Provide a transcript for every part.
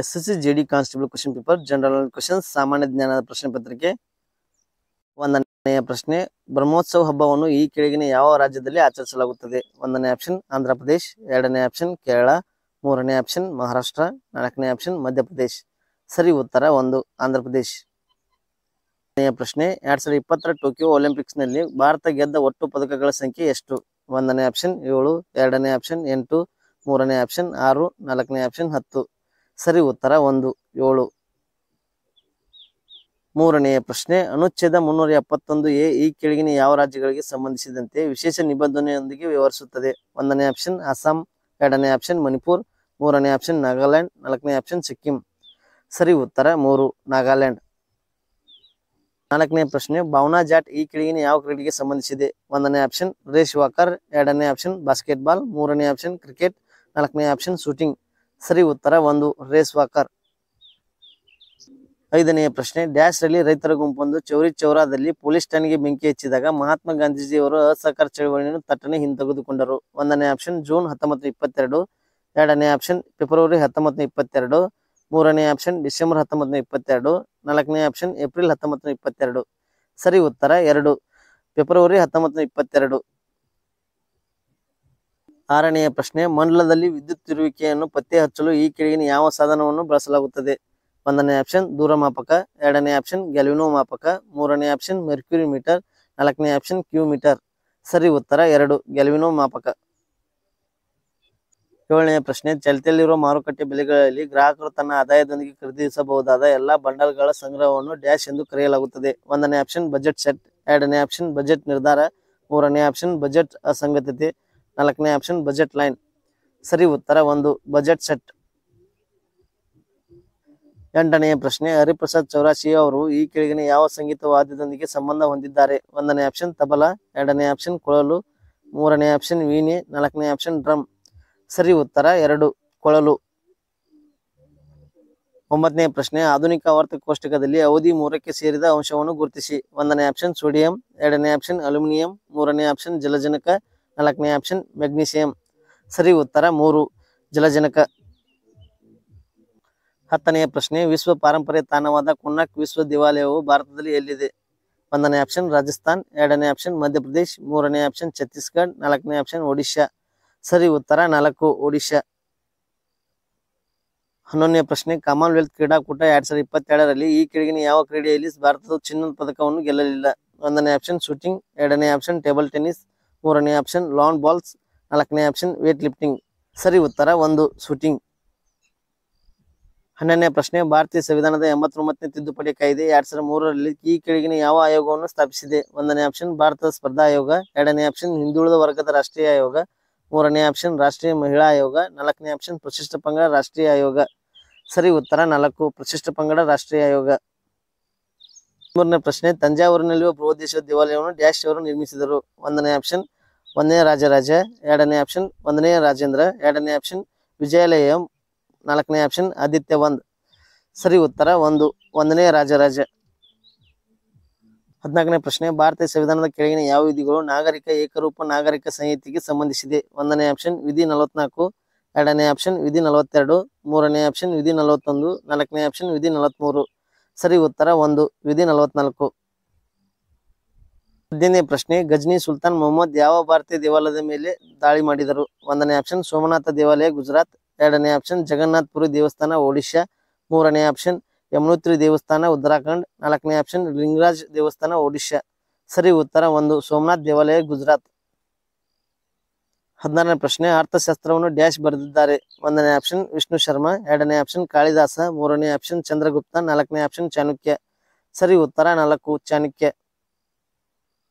S S C JD D constable question paper general question ಸಾಮಾನ್ಯ ಜ್ಞಾನದ ಪ್ರಶ್ನೆ ಪತ್ರಿಕೆ ಒಂದನೆಯ ಪ್ರಶ್ನೆ ಬ್ರಹ್ಮೋತ್ಸವ ಹಬ್ಬವನ್ನು ಈ ಕೆಳಗಿನ ಯಾವ ರಾಜ್ಯದಲ್ಲಿ ಆಚರಿಸಲಾಗುತ್ತದೆ ಒಂದನೇ ಆಪ್ಷನ್ ಆಂಧ್ರ ಪ್ರದೇಶ್ ಎರಡನೇ ಆಪ್ಷನ್ ಕೇರಳ ಮೂರನೇ ಆಪ್ಷನ್ ಮಹಾರಾಷ್ಟ್ರ ನಾಲ್ಕನೇ ಆಪ್ಷನ್ ಮಧ್ಯಪ್ರದೇಶ್ ಸರಿ ಉತ್ತರ ಒಂದು ಆಂಧ್ರ ಪ್ರದೇಶ್ ಪ್ರಶ್ನೆ ಎರಡ್ ಸಾವಿರದ ಇಪ್ಪತ್ತರ ಟೋಕಿಯೋ ಒಲಿಂಪಿಕ್ಸ್ ನಲ್ಲಿ ಭಾರತ ಗೆದ್ದ ಒಟ್ಟು ಪದಕಗಳ ಸಂಖ್ಯೆ ಎಷ್ಟು ಒಂದನೇ ಆಪ್ಷನ್ ಏಳು ಎರಡನೇ ಆಪ್ಷನ್ ಎಂಟು ಮೂರನೇ ಆಪ್ಷನ್ ಆರು ನಾಲ್ಕನೇ ಆಪ್ಷನ್ ಹತ್ತು ಸರಿ ಉತ್ತರ ಒಂದು ಏಳು ಮೂರನೆಯ ಪ್ರಶ್ನೆ ಅನುಚ್ಛೇದ ಮುನ್ನೂರ ಎಪ್ಪತ್ತೊಂದು ಎ ಈ ಕೆಳಗಿನ ಯಾವ ರಾಜ್ಯಗಳಿಗೆ ಸಂಬಂಧಿಸಿದಂತೆ ವಿಶೇಷ ನಿಬಂಧನೆಯೊಂದಿಗೆ ವಿವರಿಸುತ್ತದೆ ಒಂದನೇ ಆಪ್ಷನ್ ಅಸ್ಸಾಂ ಎರಡನೇ ಆಪ್ಷನ್ ಮಣಿಪುರ್ ಮೂರನೇ ಆಪ್ಷನ್ ನಾಗಾಲ್ಯಾಂಡ್ ನಾಲ್ಕನೇ ಆಪ್ಷನ್ ಸಿಕ್ಕಿಂ ಸರಿ ಉತ್ತರ ಮೂರು ನಾಗಾಲ್ಯಾಂಡ್ ನಾಲ್ಕನೇ ಪ್ರಶ್ನೆ ಭಾವನಾ ಜಾಟ್ ಈ ಕೆಳಗಿನ ಯಾವ ಕ್ರೀಡೆಗೆ ಸಂಬಂಧಿಸಿದೆ ಒಂದನೇ ಆಪ್ಷನ್ ರೇಸ್ ವಾಕರ್ ಎರಡನೇ ಆಪ್ಷನ್ ಬಾಸ್ಕೆಟ್ಬಾಲ್ ಮೂರನೇ ಆಪ್ಷನ್ ಕ್ರಿಕೆಟ್ ನಾಲ್ಕನೇ ಆಪ್ಷನ್ ಶೂಟಿಂಗ್ ಸರಿ ಉತ್ತರ ಒಂದು ರೇಸ್ ವಾಕರ್ ಐದನೆಯ ಪ್ರಶ್ನೆ ಡ್ಯಾಶ್ ರಲ್ಲಿ ರೈತರ ಗುಂಪೊಂದು ಚೌರಿ ಚೌರಾದಲ್ಲಿ ಪೊಲೀಸ್ ಠಾಣೆಗೆ ಬೆಂಕಿ ಹಚ್ಚಿದಾಗ ಮಹಾತ್ಮ ಗಾಂಧೀಜಿಯವರು ಅಸಹಕಾರ ಚಳವಳಿಯನ್ನು ತಟ್ಟನೆ ಹಿಂತೆಗೆದುಕೊಂಡರು ಒಂದನೇ ಆಪ್ಷನ್ ಜೂನ್ ಹತ್ತೊಂಬತ್ತು ಇಪ್ಪತ್ತೆರಡು ಎರಡನೇ ಆಪ್ಷನ್ ಫೆಬ್ರವರಿ ಹತ್ತೊಂಬತ್ತು ಇಪ್ಪತ್ತೆರಡು ಮೂರನೇ ಆಪ್ಷನ್ ಡಿಸೆಂಬರ್ ಹತ್ತೊಂಬತ್ತು ಇಪ್ಪತ್ತೆರಡು ನಾಲ್ಕನೇ ಆಪ್ಷನ್ ಏಪ್ರಿಲ್ ಹತ್ತೊಂಬತ್ತು ಇಪ್ಪತ್ತೆರಡು ಸರಿ ಉತ್ತರ ಎರಡು ಫೆಬ್ರವರಿ ಹತ್ತೊಂಬತ್ತು ಇಪ್ಪತ್ತೆರಡು ಆರನೆಯ ಪ್ರಶ್ನೆ ಮಂಡಲದಲ್ಲಿ ವಿದ್ಯುತ್ ತಿರುವಿಕೆಯನ್ನು ಪತ್ತೆ ಹಚ್ಚಲು ಈ ಕೆಳಗಿನ ಯಾವ ಸಾಧನವನ್ನು ಬಳಸಲಾಗುತ್ತದೆ ಒಂದನೇ ಆಪ್ಷನ್ ದೂರ ಮಾಪಕ ಎರಡನೇ ಆಪ್ಷನ್ ಗ್ಯಾಲ್ವಿನೋ ಮಾಪಕ ಮೂರನೇ ಆಪ್ಷನ್ ಮೆರ್ಕ್ಯೂರಿ ಮೀಟರ್ ನಾಲ್ಕನೇ ಆಪ್ಷನ್ ಕ್ಯೂ ಮೀಟರ್ ಸರಿ ಉತ್ತರ ಎರಡು ಗೆಲುವಿನೋ ಮಾಪಕ ಏಳನೆಯ ಪ್ರಶ್ನೆ ಚಲಿತಿಯಲ್ಲಿರುವ ಮಾರುಕಟ್ಟೆ ಬೆಲೆಗಳಲ್ಲಿ ಗ್ರಾಹಕರು ತನ್ನ ಆದಾಯದೊಂದಿಗೆ ಖರೀದಿಸಬಹುದಾದ ಎಲ್ಲಾ ಬಂಡಲ್ಗಳ ಸಂಗ್ರಹವನ್ನು ಡ್ಯಾಶ್ ಎಂದು ಕರೆಯಲಾಗುತ್ತದೆ ಒಂದನೇ ಆಪ್ಷನ್ ಬಜೆಟ್ ಸೆಟ್ ಎರಡನೇ ಆಪ್ಷನ್ ಬಜೆಟ್ ನಿರ್ಧಾರ ಮೂರನೇ ಆಪ್ಷನ್ ಬಜೆಟ್ ಅಸಂಗತತೆ ನಾಲ್ಕನೇ ಆಪ್ಷನ್ ಬಜೆಟ್ ಲೈನ್ ಸರಿ ಉತ್ತರ ಒಂದು ಬಜೆಟ್ ಸೆಟ್ ಎಂಟನೆಯ ಪ್ರಶ್ನೆ ಹರಿಪ್ರಸಾದ್ ಚೌರಾಶಿ ಅವರು ಈ ಕೆಳಗಿನ ಯಾವ ಸಂಗೀತ ವಾದ್ಯದೊಂದಿಗೆ ಸಂಬಂಧ ಹೊಂದಿದ್ದಾರೆ ಒಂದನೇ ಆಪ್ಷನ್ ತಬಲಾ ಎರಡನೇ ಆಪ್ಷನ್ ಕೊಳಲು ಮೂರನೇ ಆಪ್ಷನ್ ವೀಣೆ ನಾಲ್ಕನೇ ಆಪ್ಷನ್ ಡ್ರಮ್ ಸರಿ ಉತ್ತರ ಎರಡು ಕೊಳಲು ಒಂಬತ್ತನೇ ಪ್ರಶ್ನೆ ಆಧುನಿಕ ಆವರ್ತ ಕೋಷ್ಟಕದಲ್ಲಿ ಅವಧಿ ಮೂರಕ್ಕೆ ಸೇರಿದ ಅಂಶವನ್ನು ಗುರುತಿಸಿ ಒಂದನೇ ಆಪ್ಷನ್ ಸೋಡಿಯಂ ಎರಡನೇ ಆಪ್ಷನ್ ಅಲ್ಯೂಮಿನಿಯಂ ಮೂರನೇ ಆಪ್ಷನ್ ಜಲಜನಕ ನಾಲ್ಕನೇ ಆಪ್ಷನ್ ಮೆಗ್ನೀಷಿಯಂ ಸರಿ ಉತ್ತರ ಮೂರು ಜಲಜನಕ ಹತ್ತನೆಯ ಪ್ರಶ್ನೆ ವಿಶ್ವ ಪಾರಂಪರ್ಯ ತಾಣವಾದ ಕೊನ್ನಾಕ್ ವಿಶ್ವ ದೇವಾಲಯವು ಭಾರತದಲ್ಲಿ ಎಲ್ಲಿದೆ ಒಂದನೇ ಆಪ್ಷನ್ ರಾಜಸ್ಥಾನ್ ಎರಡನೇ ಆಪ್ಷನ್ ಮಧ್ಯಪ್ರದೇಶ್ ಮೂರನೇ ಆಪ್ಷನ್ ಛತ್ತೀಸ್ಗಢ ನಾಲ್ಕನೇ ಆಪ್ಷನ್ ಒಡಿಶಾ ಸರಿ ಉತ್ತರ ನಾಲ್ಕು ಒಡಿಶಾ ಹನ್ನೊಂದನೇ ಪ್ರಶ್ನೆ ಕಾಮನ್ವೆಲ್ತ್ ಕ್ರೀಡಾಕೂಟ ಎರಡ್ ಸಾವಿರದ ಇಪ್ಪತ್ತೆರಡರಲ್ಲಿ ಈ ಕೆಳಗಿನ ಯಾವ ಕ್ರೀಡೆಯಲ್ಲಿ ಭಾರತದ ಚಿನ್ನದ ಪದಕವನ್ನು ಗೆಲ್ಲಲಿಲ್ಲ ಒಂದನೇ ಆಪ್ಷನ್ ಶೂಟಿಂಗ್ ಎರಡನೇ ಆಪ್ಷನ್ ಟೇಬಲ್ ಟೆನಿಸ್ ಮೂರನೇ ಆಪ್ಷನ್ ಲಾನ್ ಬಾಲ್ಸ್ ನಾಲ್ಕನೇ ಆಪ್ಷನ್ ವೇಟ್ ಲಿಫ್ಟಿಂಗ್ ಸರಿ ಉತ್ತರ ಒಂದು ಶೂಟಿಂಗ್ ಹನ್ನೆರಡನೇ ಪ್ರಶ್ನೆ ಭಾರತೀಯ ಸಂವಿಧಾನದ ಎಂಬತ್ತೊಂಬತ್ತನೇ ತಿದ್ದುಪಡಿ ಕಾಯ್ದೆ ಎರಡ್ ಸಾವಿರದ ಮೂರರಲ್ಲಿ ಈ ಕೆಳಗಿನ ಯಾವ ಆಯೋಗವನ್ನು ಸ್ಥಾಪಿಸಿದೆ ಒಂದನೇ ಆಪ್ಷನ್ ಭಾರತದ ಸ್ಪರ್ಧಾ ಆಯೋಗ ಎರಡನೇ ಆಪ್ಷನ್ ಹಿಂದುಳಿದ ವರ್ಗದ ರಾಷ್ಟ್ರೀಯ ಆಯೋಗ ಮೂರನೇ ಆಪ್ಷನ್ ರಾಷ್ಟ್ರೀಯ ಮಹಿಳಾ ಆಯೋಗ ನಾಲ್ಕನೇ ಆಪ್ಷನ್ ಪ್ರಶಿಷ್ಟ ಪಂಗಡ ರಾಷ್ಟ್ರೀಯ ಆಯೋಗ ಸರಿ ಉತ್ತರ ನಾಲ್ಕು ಪ್ರಶಿಷ್ಟ ಪಂಗಡ ರಾಷ್ಟ್ರೀಯ ಆಯೋಗ ಮೂರನೇ ಪ್ರಶ್ನೆ ತಂಜಾವೂರಿನಲ್ಲಿರುವ ಬೃಹದೇಶ್ವರ ದೇವಾಲಯವನ್ನು ಡ್ಯಾಶ್ ಅವರು ನಿರ್ಮಿಸಿದರು ಒಂದನೇ ಆಪ್ಷನ್ ಒಂದನೇ ರಾಜರಾಜ ಎರಡನೇ ಆಪ್ಷನ್ ಒಂದನೇ ರಾಜೇಂದ್ರ ಎರಡನೇ ಆಪ್ಷನ್ ವಿಜಯಾಲಯಂ ನಾಲ್ಕನೇ ಆಪ್ಷನ್ ಆದಿತ್ಯ ಒಂದ್ ಸರಿ ಉತ್ತರ ಒಂದು ಒಂದನೇ ರಾಜರಾಜ ಹದಿನಾಲ್ಕನೇ ಪ್ರಶ್ನೆ ಭಾರತೀಯ ಸಂವಿಧಾನದ ಕೆಳಗಿನ ಯಾವ ವಿಧಿಗಳು ನಾಗರಿಕ ಏಕರೂಪ ನಾಗರಿಕ ಸಂಹಿತೆಗೆ ಸಂಬಂಧಿಸಿದೆ ಒಂದನೇ ಆಪ್ಷನ್ ವಿಧಿ ನಲವತ್ನಾಲ್ಕು ಎರಡನೇ ಆಪ್ಷನ್ ವಿಧಿ ನಲವತ್ತೆರಡು ಮೂರನೇ ಆಪ್ಷನ್ ವಿಧಿ ನಲವತ್ತೊಂದು ನಾಲ್ಕನೇ ಆಪ್ಷನ್ ವಿಧಿ ನಲವತ್ಮೂರು ಸರಿ ಉತ್ತರ ಒಂದು ವಿಧಿ ನಲವತ್ನಾಲ್ಕು ಹದಿನೈದನೇ ಪ್ರಶ್ನೆ ಗಜನಿ ಸುಲ್ತಾನ್ ಮೊಹಮ್ಮದ್ ಯಾವ ಭಾರತೀಯ ದೇವಾಲಯದ ಮೇಲೆ ದಾಳಿ ಮಾಡಿದರು ಒಂದನೇ ಆಪ್ಷನ್ ಸೋಮನಾಥ ದೇವಾಲಯ ಗುಜರಾತ್ ಎರಡನೇ ಆಪ್ಷನ್ ಜಗನ್ನಾಥ್ಪುರಿ ದೇವಸ್ಥಾನ ಒಡಿಶಾ ಮೂರನೇ ಆಪ್ಷನ್ ಯಮುನೋತ್ರಿ ದೇವಸ್ಥಾನ ಉತ್ತರಾಖಂಡ್ ನಾಲ್ಕನೇ ಆಪ್ಷನ್ ಲಿಂಗರಾಜ್ ದೇವಸ್ಥಾನ ಒಡಿಶಾ ಸರಿ ಉತ್ತರ ಒಂದು ಸೋಮನಾಥ್ ದೇವಾಲಯ ಗುಜರಾತ್ ಹದಿನಾರನೇ ಪ್ರಶ್ನೆ ಅರ್ಥಶಾಸ್ತ್ರವನ್ನು ಡ್ಯಾಶ್ ಬರೆದಿದ್ದಾರೆ ಒಂದನೇ ಆಪ್ಷನ್ ವಿಷ್ಣು ಶರ್ಮಾ ಎರಡನೇ ಆಪ್ಷನ್ ಕಾಳಿದಾಸ ಮೂರನೇ ಆಪ್ಷನ್ ಚಂದ್ರಗುಪ್ತ ನಾಲ್ಕನೇ ಆಪ್ಷನ್ ಚಾಣಕ್ಯ ಸರಿ ಉತ್ತರ ನಾಲ್ಕು ಚಾಣಕ್ಯ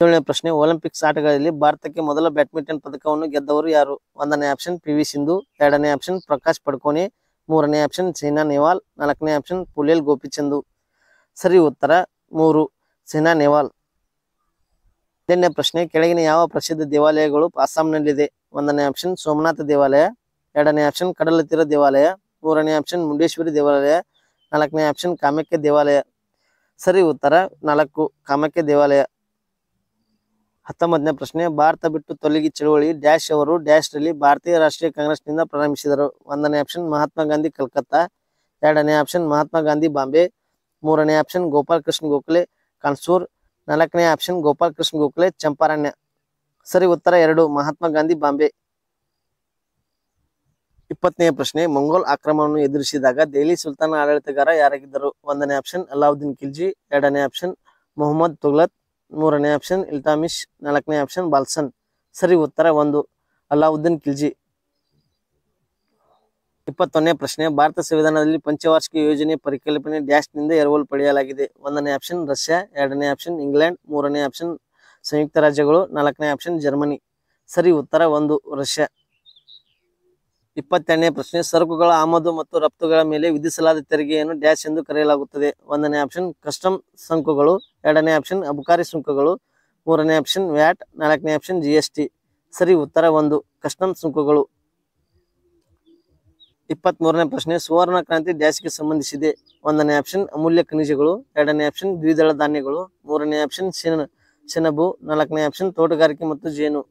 ಏಳನೇ ಪ್ರಶ್ನೆ ಒಲಿಂಪಿಕ್ಸ್ ಆಟಗಳಲ್ಲಿ ಭಾರತಕ್ಕೆ ಮೊದಲ ಬ್ಯಾಡ್ಮಿಂಟನ್ ಪದಕವನ್ನು ಗೆದ್ದವರು ಯಾರು ಒಂದನೇ ಆಪ್ಷನ್ ಪಿ ವಿ ಸಿಂಧು ಎರಡನೇ ಆಪ್ಷನ್ ಪ್ರಕಾಶ್ ಪಡ್ಕೋಣೆ ಮೂರನೇ ಆಪ್ಷನ್ ಸೈನಾ ನೆಹ್ವಾಲ್ ನಾಲ್ಕನೇ ಆಪ್ಷನ್ ಪುಲೇಲ್ ಗೋಪಿಚಂದು ಸರಿ ಉತ್ತರ ಮೂರು ಸೈನಾ ನೆಹ್ವಾಲ್ ಎರಡನೇ ಪ್ರಶ್ನೆ ಕೆಳಗಿನ ಯಾವ ಪ್ರಸಿದ್ಧ ದೇವಾಲಯಗಳು ಅಸ್ಸಾಂನಲ್ಲಿದೆ ಒಂದನೇ ಆಪ್ಷನ್ ಸೋಮನಾಥ ದೇವಾಲಯ ಎರಡನೇ ಆಪ್ಷನ್ ಕಡಲತೀರ ದೇವಾಲಯ ಮೂರನೇ ಆಪ್ಷನ್ ಮುಂಡೇಶ್ವರಿ ದೇವಾಲಯ ನಾಲ್ಕನೇ ಆಪ್ಷನ್ ಕಾಮಕ್ಯ ದೇವಾಲಯ ಸರಿ ಉತ್ತರ ನಾಲ್ಕು ಕಾಮಕ್ಕೆ ದೇವಾಲಯ ಹತ್ತೊಂಬತ್ತನೇ ಪ್ರಶ್ನೆ ಭಾರತ ಬಿಟ್ಟು ತೊಲಗಿ ಚಳುವಳಿ ಡ್ಯಾಶ್ ಅವರು ಡ್ಯಾಶ್ ರಲ್ಲಿ ಭಾರತೀಯ ರಾಷ್ಟ್ರೀಯ ಕಾಂಗ್ರೆಸ್ನಿಂದ ಪ್ರಾರಂಭಿಸಿದರು ಒಂದನೇ ಆಪ್ಷನ್ ಮಹಾತ್ಮ ಗಾಂಧಿ ಕಲ್ಕತ್ತಾ ಎರಡನೇ ಆಪ್ಷನ್ ಮಹಾತ್ಮ ಗಾಂಧಿ ಬಾಂಬೆ ಮೂರನೇ ಆಪ್ಷನ್ ಗೋಪಾಲ್ ಕೃಷ್ಣ ಗೋಖಲೆ ಕಾನ್ಸೂರ್ ನಾಲ್ಕನೇ ಆಪ್ಷನ್ ಗೋಪಾಲ್ ಕೃಷ್ಣ ಗೋಖಲೆ ಚಂಪಾರಣ್ಯ ಸರಿ ಉತ್ತರ ಎರಡು ಮಹಾತ್ಮ ಗಾಂಧಿ ಬಾಂಬೆ ಇಪ್ಪತ್ತನೇ ಪ್ರಶ್ನೆ ಮಂಗೋಲ್ ಆಕ್ರಮಣವನ್ನು ಎದುರಿಸಿದಾಗ ದೆಹಲಿ ಸುಲ್ತಾನ ಆಡಳಿತಗಾರ ಯಾರಾಗಿದ್ದರು ಒಂದನೇ ಆಪ್ಷನ್ ಅಲ್ಲಾವುದ್ದೀನ್ ಖಿಲ್ಜಿ ಎರಡನೇ ಆಪ್ಷನ್ ಮೊಹಮ್ಮದ್ ತುಗ್ಲತ್ ಮೂರನೇ ಆಪ್ಷನ್ ಇಲ್ತಾಮಿಶ್ ನಾಲ್ಕನೇ ಆಪ್ಷನ್ ಬಾಲ್ಸನ್ ಸರಿ ಉತ್ತರ ಒಂದು ಅಲ್ಲಾವುದ್ದೀನ್ ಖಿಲ್ಜಿ ಇಪ್ಪತ್ತೊಂದನೇ ಪ್ರಶ್ನೆ ಭಾರತ ಸಂವಿಧಾನದಲ್ಲಿ ಪಂಚವಾರ್ಷಿಕ ಯೋಜನೆ ಪರಿಕಲ್ಪನೆ ಡ್ಯಾಶ್ನಿಂದ ಎರವಲು ಪಡೆಯಲಾಗಿದೆ ಒಂದನೇ ಆಪ್ಷನ್ ರಷ್ಯಾ ಎರಡನೇ ಆಪ್ಷನ್ ಇಂಗ್ಲೆಂಡ್ ಮೂರನೇ ಆಪ್ಷನ್ ಸಂಯುಕ್ತ ರಾಜ್ಯಗಳು ನಾಲ್ಕನೇ ಆಪ್ಷನ್ ಜರ್ಮನಿ ಸರಿ ಉತ್ತರ ಒಂದು ರಷ್ಯಾ ಇಪ್ಪತ್ತೆರಡನೇ ಪ್ರಶ್ನೆ ಸರಕುಗಳ ಆಮದು ಮತ್ತು ರಫ್ತುಗಳ ಮೇಲೆ ವಿಧಿಸಲಾದ ತೆರಿಗೆಯನ್ನು ಡ್ಯಾಶ್ ಎಂದು ಕರೆಯಲಾಗುತ್ತದೆ ಒಂದನೇ ಆಪ್ಷನ್ ಕಸ್ಟಮ್ ಸುಂಕಗಳು ಎರಡನೇ ಆಪ್ಷನ್ ಅಬಕಾರಿ ಸುಂಕಗಳು ಮೂರನೇ ಆಪ್ಷನ್ ವ್ಯಾಟ್ ನಾಲ್ಕನೇ ಆಪ್ಷನ್ ಜಿ ಎಸ್ ಟಿ ಸರಿ ಉತ್ತರ ಒಂದು ಕಸ್ಟಮ್ ಸುಂಕಗಳು ಇಪ್ಪತ್ತ್ಮೂರನೇ ಪ್ರಶ್ನೆ ಸುವರ್ಣ ಕ್ರಾಂತಿ ಡ್ಯಾಶ್ಗೆ ಸಂಬಂಧಿಸಿದೆ ಒಂದನೇ ಆಪ್ಷನ್ ಅಮೂಲ್ಯ ಖನಿಜಗಳು ಎರಡನೇ ಆಪ್ಷನ್ ದ್ವಿದಳ ಧಾನ್ಯಗಳು ಮೂರನೇ ಆಪ್ಷನ್ ಸೆಣಬು ನಾಲ್ಕನೇ ಆಪ್ಷನ್ ತೋಟಗಾರಿಕೆ ಮತ್ತು ಜೇನು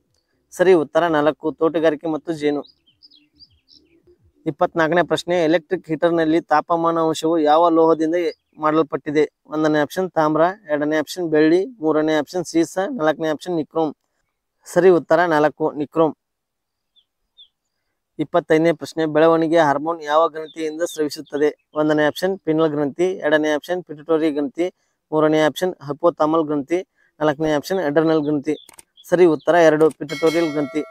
ಸರಿ ಉತ್ತರ ನಾಲ್ಕು ತೋಟಗಾರಿಕೆ ಮತ್ತು ಜೇನು ಇಪ್ಪತ್ನಾಲ್ಕನೇ ಪ್ರಶ್ನೆ ಎಲೆಕ್ಟ್ರಿಕ್ ಹೀಟರ್ನಲ್ಲಿ ತಾಪಮಾನ ಅಂಶವು ಯಾವ ಲೋಹದಿಂದ ಮಾಡಲ್ಪಟ್ಟಿದೆ ಒಂದನೇ ಆಪ್ಷನ್ ತಾಮ್ರ ಎರಡನೇ ಆಪ್ಷನ್ ಬೆಳ್ಳಿ ಮೂರನೇ ಆಪ್ಷನ್ ಸೀಸ ನಾಲ್ಕನೇ ಆಪ್ಷನ್ ನಿಕ್ರೋಮ್ ಸರಿ ಉತ್ತರ ನಾಲ್ಕು ನಿಕ್ರೋಮ್ ಇಪ್ಪತ್ತೈದನೇ ಪ್ರಶ್ನೆ ಬೆಳವಣಿಗೆ ಹಾರ್ಮೋನ್ ಯಾವ ಗ್ರಂಥಿಯಿಂದ ಸ್ರವಿಸುತ್ತದೆ ಒಂದನೇ ಆಪ್ಷನ್ ಪಿನಲ್ ಗ್ರಂಥಿ ಎರಡನೇ ಆಪ್ಷನ್ ಪಿಟುಟೋರಿ ಗ್ರಂಥಿ ಮೂರನೇ ಆಪ್ಷನ್ ಹಪೋತಾಮಲ್ ಗ್ರಂಥಿ ನಾಲ್ಕನೇ ಆಪ್ಷನ್ ಎಡರ್ನಲ್ ಗ್ರಂಥಿ ಸರಿ ಉತ್ತರ ಎರಡು ಪಿಟಟೋರಿಯಲ್ ಗ್ರಂಥಿ